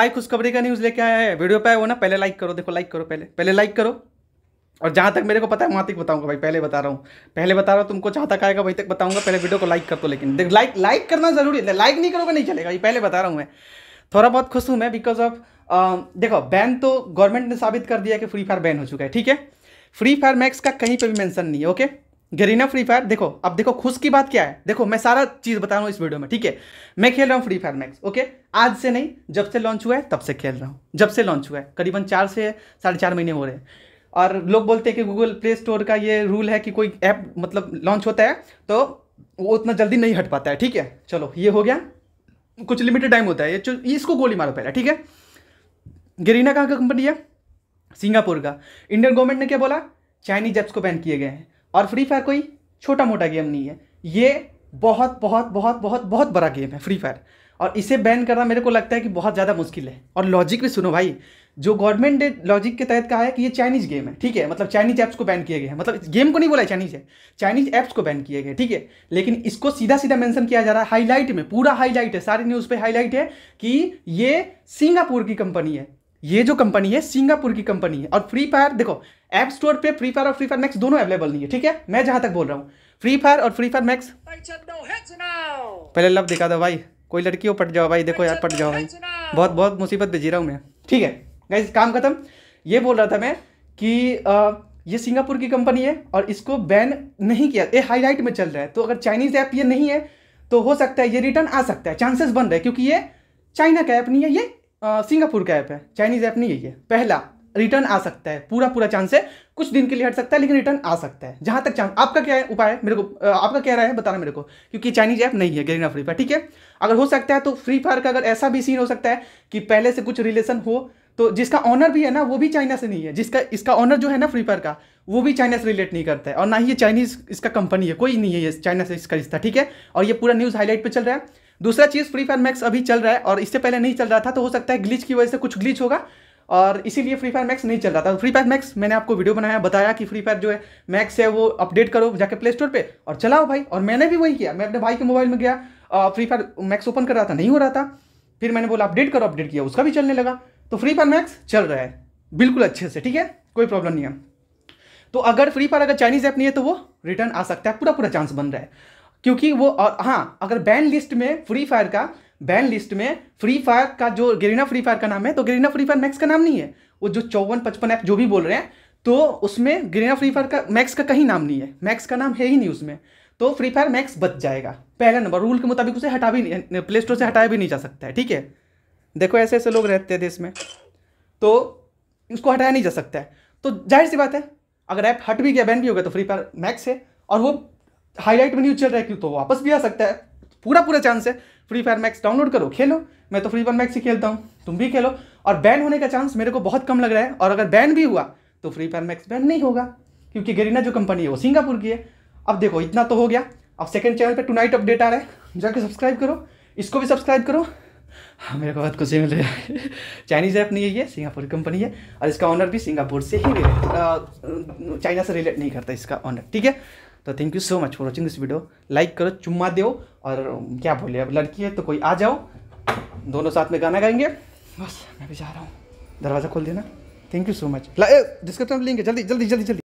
भाई खुशखबरी का न्यूज़ लेके आया है वीडियो पे आए हो ना पहले लाइक करो देखो लाइक करो पहले पहले लाइक करो और जहां तक मेरे को पता है वहां तक बताऊंगा भाई पहले बता रहा हूँ पहले बता रहा हूँ तुमको जहां तक आएगा वहीं तक बताऊंगा पहले वीडियो को लाइक कर दो लेकिन देख लाइक लाइक करना जरूरी है लाइक नहीं करोगे नहीं चलेगा ये पहले बता रहा हूँ मैं थोड़ा बहुत खुश हूँ मैं बिकॉज ऑफ देखो बैन तो गवर्नमेंट ने साबित कर दिया कि फ्री फायर बैन हो चुका है ठीक है फ्री फायर मैक्स का कहीं पर भी मैंसन नहीं है ओके गरीना फ्री फायर देखो अब देखो खुश की बात क्या है देखो मैं सारा चीज बता रहा हूँ इस वीडियो में ठीक है मैं खेल रहा हूँ फ्री फायर मैक्स ओके आज से नहीं जब से लॉन्च हुआ है तब से खेल रहा हूँ जब से लॉन्च हुआ है करीबन चार से साढ़े चार महीने हो रहे हैं और लोग बोलते हैं कि गूगल प्ले स्टोर का ये रूल है कि कोई ऐप मतलब लॉन्च होता है तो वो उतना जल्दी नहीं हट पाता है ठीक है चलो ये हो गया कुछ लिमिटेड टाइम होता है ये इसको गोली मारो पहले ठीक है गरीना कहाँ का कंपनी है सिंगापुर का इंडियन गवर्नमेंट ने क्या बोला चाइनीज ऐप्स को बैन किए गए हैं और फ्री फायर कोई छोटा मोटा गेम नहीं है ये बहुत बहुत बहुत बहुत बहुत बड़ा गेम है फ्री फायर और इसे बैन करना मेरे को लगता है कि बहुत ज़्यादा मुश्किल है और लॉजिक भी सुनो भाई जो गवर्नमेंट ने लॉजिक के तहत कहा है कि ये चाइनीज गेम है ठीक है मतलब चाइनीज ऐप्स को बैन किया गया है मतलब गेम को नहीं बोला चाइनीज है चाइनीज ऐप्स को बैन किया गया ठीक है लेकिन इसको सीधा सीधा मेंशन किया जा रहा है हाईलाइट में पूरा हाईलाइट है सारी न्यूज़ पे हाईलाइट है कि ये सिंगापुर की कंपनी है ये जो कंपनी है सिंगापुर की कंपनी है और फ्री फायर देखो ऐप स्टोर पे फ्री फायर और फ्री फायर मैक्स दोनों अवेलेबल नहीं है ठीक है मैं जहां तक बोल रहा हूँ फ्री फायर और फ्री फायर मैक्स पहले लव दिखा दो भाई कोई लड़की हो पट जाओ भाई देखो यार पट जाओ भाई बहुत बहुत मुसीबत भेजी रहा हूँ मैं ठीक है गाइज काम खत्म ये बोल रहा था मैं कि आ, ये सिंगापुर की कंपनी है और इसको बैन नहीं किया ये हाईलाइट में चल रहा है तो अगर चाइनीज़ ऐप ये नहीं है तो हो सकता है ये रिटर्न आ सकता है चांसेस बन रहे क्योंकि ये चाइना का ऐप नहीं है ये सिंगापुर का ऐप है चाइनीज़ ऐप नहीं है पहला रिटर्न आ सकता है पूरा पूरा चांस है कुछ दिन के लिए हट सकता है लेकिन रिटर्न आ सकता है जहां तक चांस आपका क्या है उपाय है मेरे को आपका क्या रहा है बताना मेरे को क्योंकि चाइनीज ऐप नहीं है गरीना फ्री फायर ठीक है अगर हो सकता है तो फ्री फायर का अगर ऐसा भी सीन हो सकता है कि पहले से कुछ रिलेशन हो तो जिसका ऑनर भी है ना वो भी चाइना से नहीं है जिसका इसका ऑनर जो है ना फ्री फायर का वो भी चाइना से रिलेट नहीं करता है और ना ही ये चाइनीज इसका कंपनी है कोई नहीं है ये चाइना से इसका रिश्ता ठीक है और ये पूरा न्यूज़ हाईलाइट पर चल रहा है दूसरा चीज़ फ्री फायर मैक्स अभी चल रहा है और इससे पहले नहीं चल रहा था तो हो सकता है ग्लिच की वजह से कुछ ग्लिच होगा और इसीलिए फ्री फायर मैक्स नहीं चल रहा था फ्री फायर मैक्स मैंने आपको वीडियो बनाया बताया कि फ्री फायर जो है मैक्स है वो अपडेट करो जाके प्ले स्टोर पर और चलाओ भाई और मैंने भी वही किया मैं अपने भाई के मोबाइल में गया फ्री फायर मैक्स ओपन कर रहा था नहीं हो रहा था फिर मैंने बोला अपडेट करो अपडेट किया उसका भी चलने लगा तो फ्री फायर मैक्स चल रहा है बिल्कुल अच्छे से ठीक है कोई प्रॉब्लम नहीं है तो अगर फ्री फायर अगर चाइनीज़ ऐप नहीं है तो वो रिटर्न आ सकता है पूरा पूरा चांस बन रहा है क्योंकि वो और हाँ अगर बैन लिस्ट में फ्री फायर का बैन लिस्ट में फ्री फायर का जो गरीना फ्री फायर का नाम है तो गरीना फ्री फायर मैक्स का नाम नहीं है वो जो चौवन पचपन ऐप जो भी बोल रहे हैं तो उसमें गरीना फ्री फायर का मैक्स का कहीं नाम नहीं है मैक्स का नाम है ही नहीं उसमें तो फ्री फायर मैक्स बच जाएगा पहला नंबर रूल के मुताबिक उसे हटा भी नहीं प्ले स्टोर से हटाया भी नहीं जा सकता है ठीक है देखो ऐसे ऐसे लोग रहते हैं देश में तो उसको हटाया नहीं जा सकता है तो जाहिर सी बात है अगर ऐप हट भी गया बैन भी हो गया तो फ्री फायर मैक्स है और वो हाईलाइट में न्यूज चल रहा है क्यों तो वापस भी आ सकता है पूरा पूरा चांस है फ्री फायर मैक्स डाउनलोड करो खेलो मैं तो फ्री फायर मैक्स ही खेलता हूँ तुम भी खेलो और बैन होने का चांस मेरे को बहुत कम लग रहा है और अगर बैन भी हुआ तो फ्री फायर मैक्स बैन नहीं होगा क्योंकि गरीना जो कंपनी है वो सिंगापुर की है अब देखो इतना तो हो गया अब सेकंड चैनल पे नाइट अपडेट आ रहा है जाके सब्सक्राइब करो इसको भी सब्सक्राइब करो हाँ मेरे को बहुत खुशी मिल रही है चाइनीज़ ऐप नहीं है ये सिंगापुर कंपनी है और इसका ऑनर भी सिंगापुर से ही चाइना से रिलेट नहीं करता इसका ऑनर ठीक है तो thank you so much for watching this video like करो चुम्मा दो और um, क्या बोले अब लड़की है तो कोई आ जाओ दोनों साथ में गाना गाएंगे बस मैं भी जा रहा हूँ दरवाज़ा खोल देना thank you so much description में लिंक है जल्दी जल्दी जल्दी जल्दी